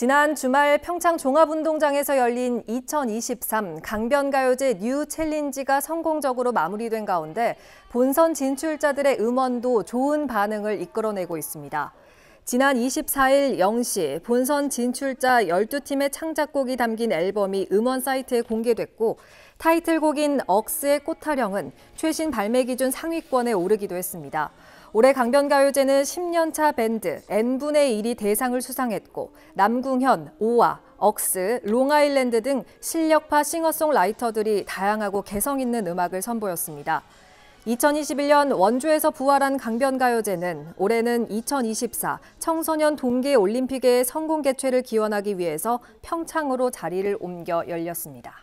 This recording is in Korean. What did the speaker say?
지난 주말 평창 종합운동장에서 열린 2023 강변가요제 뉴 챌린지가 성공적으로 마무리된 가운데 본선 진출자들의 음원도 좋은 반응을 이끌어내고 있습니다. 지난 24일 0시 본선 진출자 12팀의 창작곡이 담긴 앨범이 음원 사이트에 공개됐고 타이틀곡인 억스의 꽃타령은 최신 발매 기준 상위권에 오르기도 했습니다. 올해 강변가요제는 10년차 밴드 N분의 1이 대상을 수상했고 남궁현, 오아, 억스, 롱아일랜드 등 실력파 싱어송라이터들이 다양하고 개성 있는 음악을 선보였습니다. 2021년 원주에서 부활한 강변가요제는 올해는 2024 청소년 동계 올림픽의 성공 개최를 기원하기 위해서 평창으로 자리를 옮겨 열렸습니다.